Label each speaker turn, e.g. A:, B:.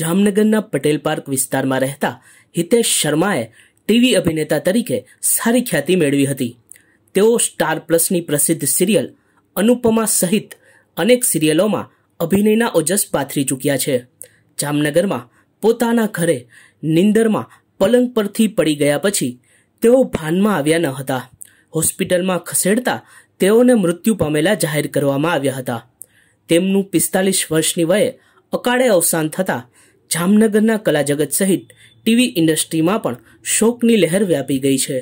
A: જામનગરના પટેલ પાર્ક વિસ્તારમાં રહેતા હિતેશ શર્માએ ટીવી અભિનેતા તરીકે સારી ખ્યાતિ મેળવી હતી તેઓ સ્ટાર પ્લસની પ્રસિદ્ધ સિરિયલ અનુપમા સહિત અનેક સિરિયલોમાં અભિનયના ઓજસ પાથરી ચૂક્યા છે જામનગરમાં પોતાના ઘરે નિંદરમાં પલંગ પરથી પડી ગયા પછી તેઓ ભાનમાં આવ્યા ન હતા હોસ્પિટલમાં ખસેડતા તેઓને મૃત્યુ પામેલા જાહેર કરવામાં આવ્યા હતા તેમનું પિસ્તાલીસ વર્ષની વયે અકાળે અવસાન થતાં જામનગરના કલાજગત સહિત ટીવી ઇન્ડસ્ટ્રીમાં પણ શોકની લહેર
B: વ્યાપી ગઈ છે